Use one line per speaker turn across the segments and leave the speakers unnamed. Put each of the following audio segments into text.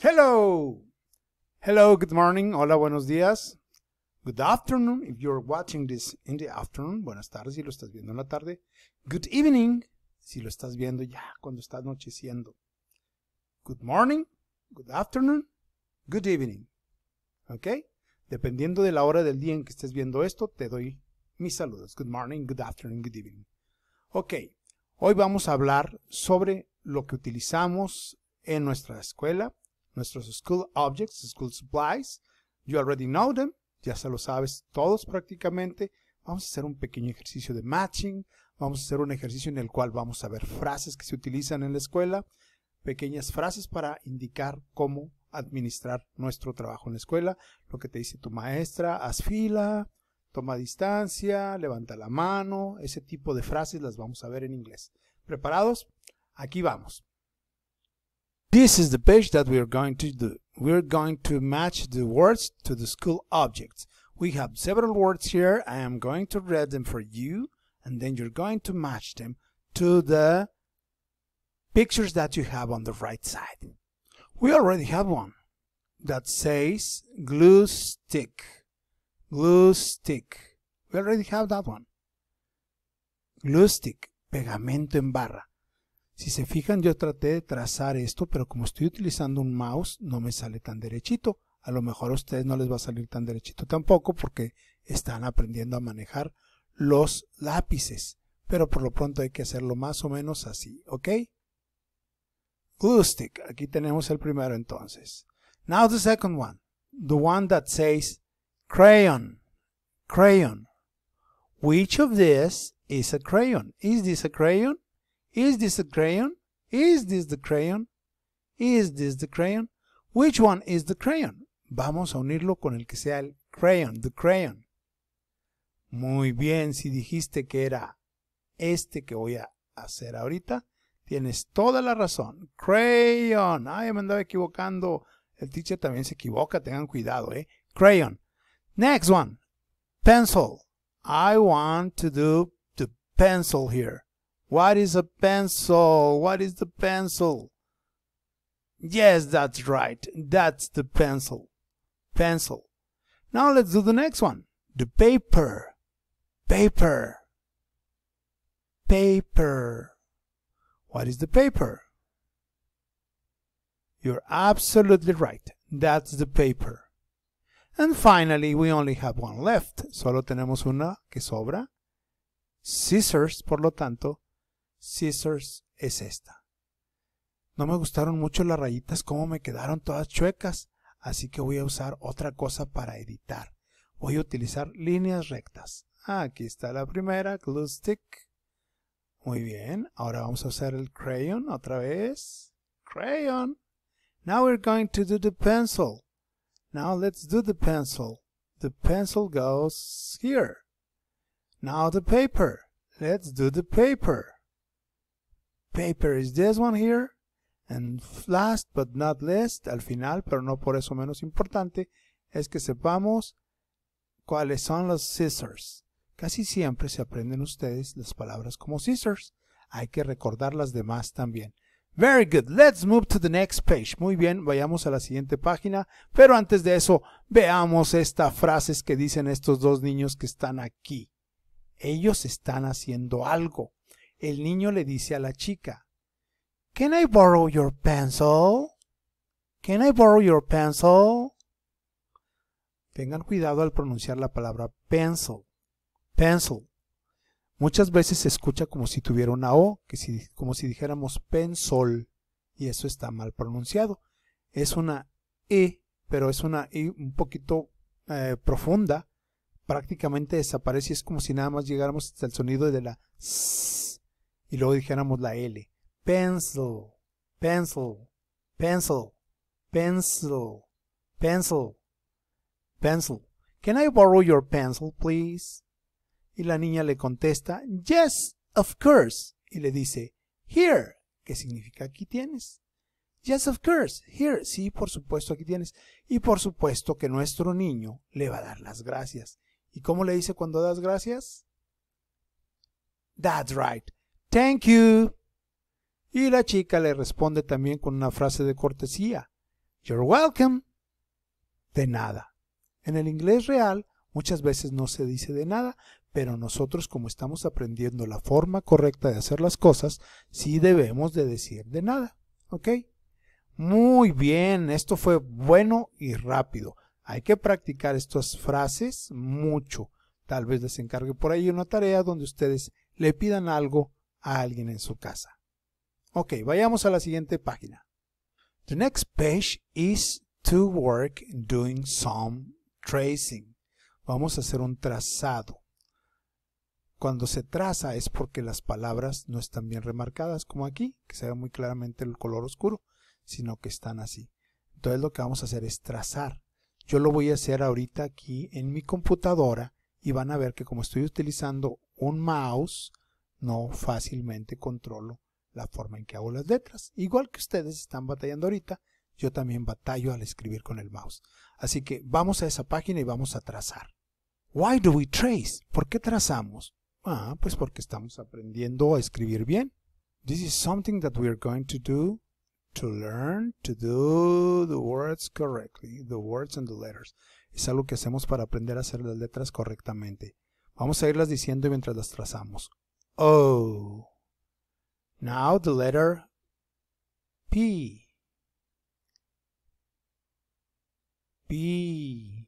Hello. Hello, good morning. Hola, buenos días. Good afternoon, if you're watching this in the afternoon. Buenas tardes, si lo estás viendo en la tarde. Good evening, si lo estás viendo ya cuando está anocheciendo. Good morning, good afternoon, good evening. ¿Ok? Dependiendo de la hora del día en que estés viendo esto, te doy mis saludos. Good morning, good afternoon, good evening. Ok, hoy vamos a hablar sobre lo que utilizamos en nuestra escuela nuestros School Objects, School Supplies. You already know them, ya se lo sabes todos prácticamente. Vamos a hacer un pequeño ejercicio de matching, vamos a hacer un ejercicio en el cual vamos a ver frases que se utilizan en la escuela, pequeñas frases para indicar cómo administrar nuestro trabajo en la escuela, lo que te dice tu maestra, haz fila, toma distancia, levanta la mano, ese tipo de frases las vamos a ver en inglés. ¿Preparados? Aquí vamos. This is the page that we are going to do. We're going to match the words to the school objects. We have several words here. I am going to read them for you and then you're going to match them to the pictures that you have on the right side. We already have one that says glue stick. Glue stick. We already have that one. Glue stick. Pegamento en barra. Si se fijan, yo traté de trazar esto, pero como estoy utilizando un mouse, no me sale tan derechito. A lo mejor a ustedes no les va a salir tan derechito tampoco, porque están aprendiendo a manejar los lápices. Pero por lo pronto hay que hacerlo más o menos así, ¿ok? Glue Aquí tenemos el primero entonces. Now the second one. The one that says crayon. Crayon. Which of this is a crayon? Is this a crayon? Is this a crayon? Is this the crayon? Is this the crayon? Which one is the crayon? Vamos a unirlo con el que sea el crayon, the crayon. Muy bien, si dijiste que era este que voy a hacer ahorita, tienes toda la razón. Crayon. Ay, me andaba equivocando. El teacher también se equivoca, tengan cuidado, ¿eh? Crayon. Next one. Pencil. I want to do the pencil here. What is a pencil? What is the pencil? Yes, that's right. That's the pencil. Pencil. Now let's do the next one. The paper. Paper. Paper. What is the paper? You're absolutely right. That's the paper. And finally, we only have one left. Solo tenemos una que sobra. Scissors, por lo tanto, Scissors es esta. No me gustaron mucho las rayitas como me quedaron todas chuecas, así que voy a usar otra cosa para editar. Voy a utilizar líneas rectas. Ah, aquí está la primera, glue stick. Muy bien, ahora vamos a usar el crayon otra vez. Crayon. Now we're going to do the pencil. Now let's do the pencil. The pencil goes here. Now the paper. Let's do the paper paper is this one here. And last but not least, al final, pero no por eso menos importante, es que sepamos cuáles son los scissors. Casi siempre se aprenden ustedes las palabras como scissors. Hay que recordar las demás también. Very good. Let's move to the next page. Muy bien, vayamos a la siguiente página. Pero antes de eso, veamos estas frases que dicen estos dos niños que están aquí. Ellos están haciendo algo el niño le dice a la chica, Can I borrow your pencil? Can I borrow your pencil? Tengan cuidado al pronunciar la palabra pencil. Pencil. Muchas veces se escucha como si tuviera una O, que si, como si dijéramos pencil y eso está mal pronunciado. Es una E, pero es una E un poquito eh, profunda, prácticamente desaparece, es como si nada más llegáramos hasta el sonido de la S y luego dijéramos la L. Pencil, pencil, pencil, pencil, pencil, pencil. Can I borrow your pencil, please? Y la niña le contesta, Yes, of course. Y le dice, Here, que significa aquí tienes. Yes, of course, here, sí, por supuesto, aquí tienes. Y por supuesto que nuestro niño le va a dar las gracias. ¿Y cómo le dice cuando das gracias? That's right. Thank you. Y la chica le responde también con una frase de cortesía. You're welcome. De nada. En el inglés real muchas veces no se dice de nada, pero nosotros como estamos aprendiendo la forma correcta de hacer las cosas, sí debemos de decir de nada. ¿Ok? Muy bien, esto fue bueno y rápido. Hay que practicar estas frases mucho. Tal vez les encargue por ahí una tarea donde ustedes le pidan algo alguien en su casa. Ok, vayamos a la siguiente página. The next page is to work doing some tracing. Vamos a hacer un trazado. Cuando se traza es porque las palabras no están bien remarcadas, como aquí, que se ve muy claramente el color oscuro, sino que están así. Entonces lo que vamos a hacer es trazar. Yo lo voy a hacer ahorita aquí en mi computadora y van a ver que como estoy utilizando un mouse, no fácilmente controlo la forma en que hago las letras. Igual que ustedes están batallando ahorita, yo también batallo al escribir con el mouse. Así que vamos a esa página y vamos a trazar. Why do we trace? ¿Por qué trazamos? Ah, pues porque estamos aprendiendo a escribir bien. This is something that we are going to do to learn to do the words correctly, the words and the letters. Es algo que hacemos para aprender a hacer las letras correctamente. Vamos a irlas diciendo mientras las trazamos. O. Oh. Now the letter P. B.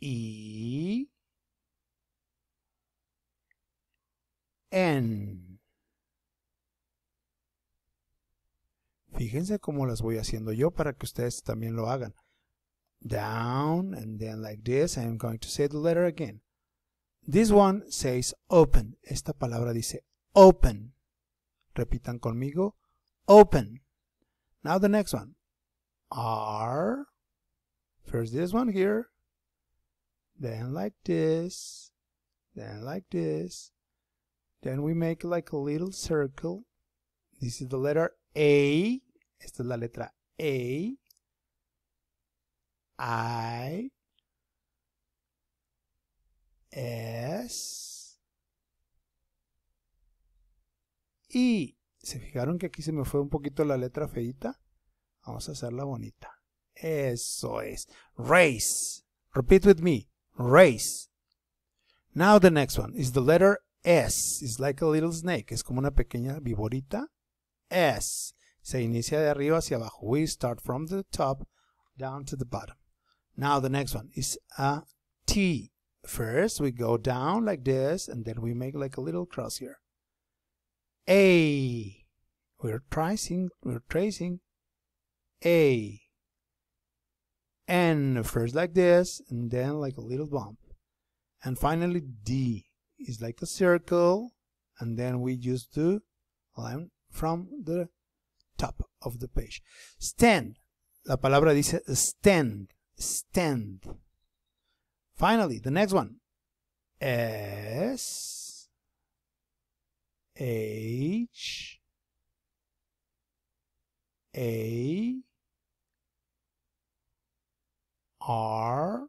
E. N. Fíjense cómo las voy haciendo yo para que ustedes también lo hagan. Down and then like this. I'm going to say the letter again. This one says open. Esta palabra dice open. Repitan conmigo. Open. Now the next one. R. First this one here. Then like this. Then like this. Then we make like a little circle. This is the letter A. Esta es la letra A. I. es y. ¿Se fijaron que aquí se me fue un poquito la letra feita? Vamos a hacerla bonita. Eso es. Race. Repeat with me. Race. Now the next one is the letter S. It's like a little snake. Es como una pequeña viborita. S. Se inicia de arriba hacia abajo. We start from the top down to the bottom. Now the next one is a T. First, we go down like this, and then we make like a little cross here. A. We're tracing, we're tracing A. N, first like this, and then like a little bump. And finally D is like a circle, and then we just do line from the top of the page. Stand. La palabra dice stand. Stand. Finally, the next one S H A R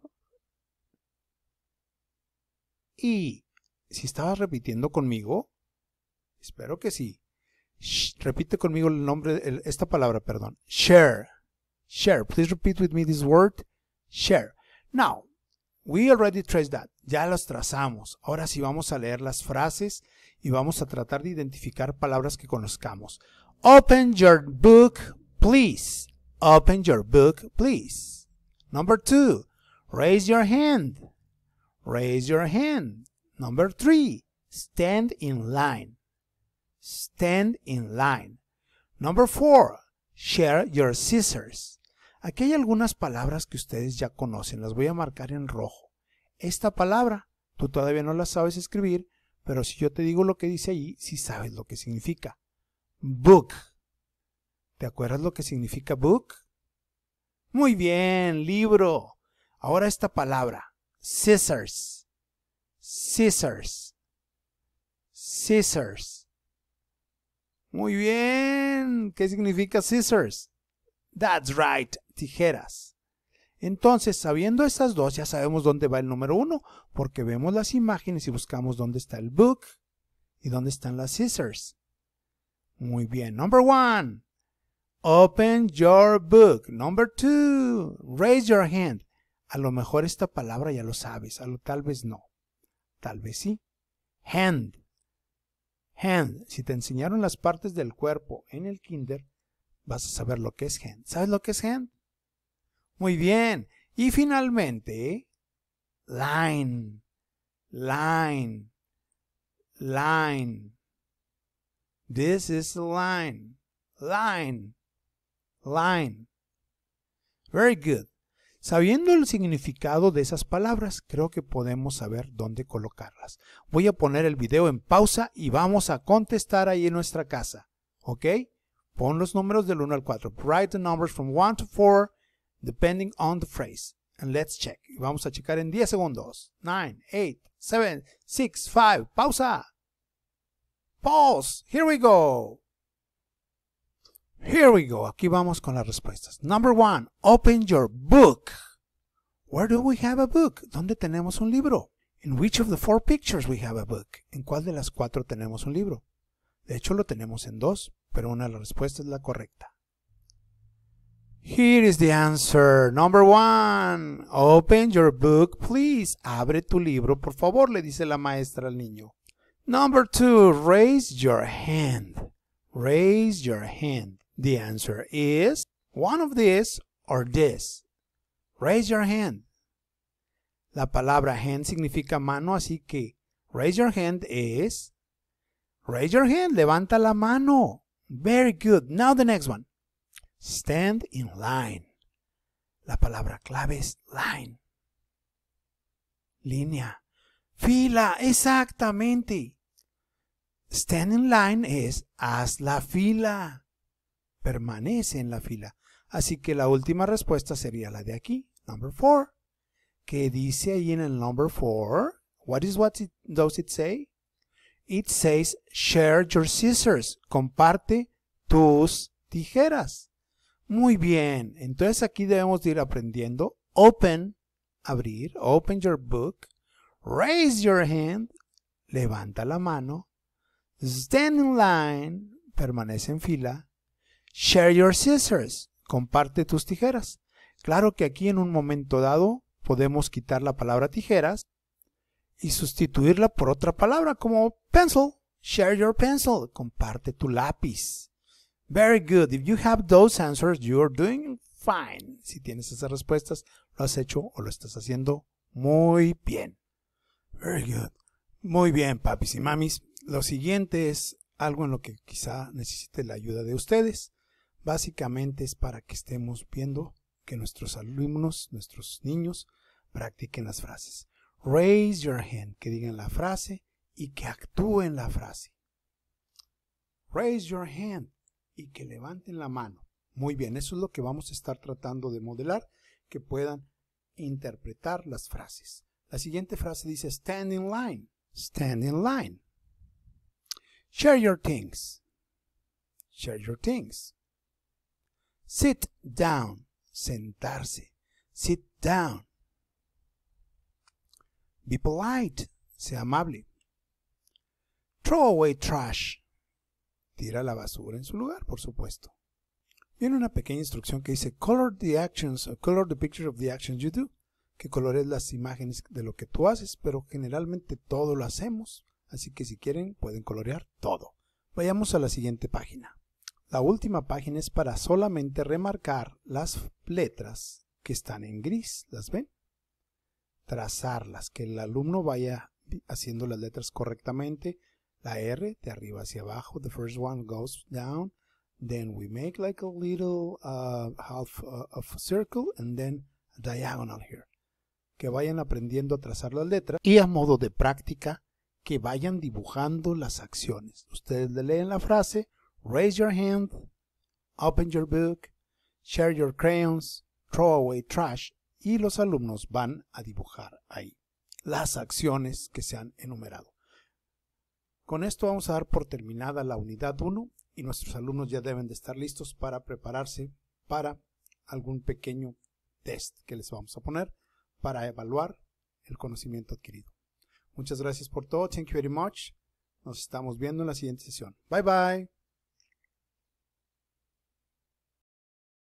E. Si estabas repitiendo conmigo, espero que sí. repite conmigo el nombre, el, esta palabra, perdón. Share. Share. Please repeat with me this word. Share. Now, We already traced that. Ya los trazamos. Ahora sí vamos a leer las frases y vamos a tratar de identificar palabras que conozcamos. Open your book, please. Open your book, please. Number two, raise your hand. Raise your hand. Number three, stand in line. Stand in line. Number four, share your scissors. Aquí hay algunas palabras que ustedes ya conocen, las voy a marcar en rojo. Esta palabra, tú todavía no la sabes escribir, pero si yo te digo lo que dice allí, sí sabes lo que significa. Book. ¿Te acuerdas lo que significa book? Muy bien, libro. Ahora esta palabra, scissors. Scissors. Scissors. Muy bien. ¿Qué significa scissors? That's right, tijeras. Entonces, sabiendo estas dos, ya sabemos dónde va el número uno, porque vemos las imágenes y buscamos dónde está el book y dónde están las scissors. Muy bien. Number one. Open your book. Number two. Raise your hand. A lo mejor esta palabra ya lo sabes, a lo tal vez no. Tal vez sí. Hand. Hand. Si te enseñaron las partes del cuerpo en el kinder, vas a saber lo que es hand. ¿Sabes lo que es hand? Muy bien. Y finalmente, line, line, line. This is line, line, line. Very good. Sabiendo el significado de esas palabras, creo que podemos saber dónde colocarlas. Voy a poner el video en pausa y vamos a contestar ahí en nuestra casa. ¿Ok? Pon los números del 1 al 4. Write the numbers from 1 to 4 depending on the phrase. And let's check. Vamos a checar en 10 segundos. 9, 8, 7, 6, 5. Pausa. Pause. Here we go. Here we go. Aquí vamos con las respuestas. Number one, open your book. Where do we have a book? ¿Dónde tenemos un libro? In which of the four pictures we have a book? ¿En cuál de las cuatro tenemos un libro? De hecho, lo tenemos en dos, pero una de las respuestas es la correcta. Here is the answer. Number one. Open your book, please. Abre tu libro, por favor, le dice la maestra al niño. Number two. Raise your hand. Raise your hand. The answer is one of these or this. Raise your hand. La palabra hand significa mano, así que raise your hand is raise your hand. Levanta la mano. Very good. Now the next one. Stand in line. La palabra clave es line. Línea. Fila, exactamente. Stand in line es haz la fila. Permanece en la fila. Así que la última respuesta sería la de aquí, number four. ¿Qué dice ahí en el number four? What is what does it say? It says share your scissors. Comparte tus tijeras. Muy bien, entonces aquí debemos ir aprendiendo. Open, abrir, open your book, raise your hand, levanta la mano, stand in line, permanece en fila, share your scissors, comparte tus tijeras. Claro que aquí en un momento dado podemos quitar la palabra tijeras y sustituirla por otra palabra como pencil, share your pencil, comparte tu lápiz. Very good. If you have those answers, you're doing fine. Si tienes esas respuestas, lo has hecho o lo estás haciendo muy bien. Very good. Muy bien, papis y mamis. Lo siguiente es algo en lo que quizá necesite la ayuda de ustedes. Básicamente es para que estemos viendo que nuestros alumnos, nuestros niños, practiquen las frases. Raise your hand, que digan la frase y que actúen la frase. Raise your hand y que levanten la mano. Muy bien, eso es lo que vamos a estar tratando de modelar, que puedan interpretar las frases. La siguiente frase dice stand in line, stand in line. Share your things, share your things. Sit down, sentarse, sit down. Be polite, sea amable. Throw away trash, tira la basura en su lugar, por supuesto. Viene una pequeña instrucción que dice color the actions, color the picture of the actions you do, que colores las imágenes de lo que tú haces, pero generalmente todo lo hacemos, así que si quieren pueden colorear todo. Vayamos a la siguiente página. La última página es para solamente remarcar las letras que están en gris, ¿las ven? Trazarlas, que el alumno vaya haciendo las letras correctamente, la R de arriba hacia abajo. The first one goes down. Then we make like a little uh, half uh, of a circle and then a diagonal here. Que vayan aprendiendo a trazar las letras y a modo de práctica que vayan dibujando las acciones. Ustedes le leen la frase, raise your hand, open your book, share your crayons, throw away trash y los alumnos van a dibujar ahí las acciones que se han enumerado. Con esto vamos a dar por terminada la unidad 1 y nuestros alumnos ya deben de estar listos para prepararse para algún pequeño test que les vamos a poner para evaluar el conocimiento adquirido. Muchas gracias por todo. Thank you very much. Nos estamos viendo en la siguiente sesión. Bye bye.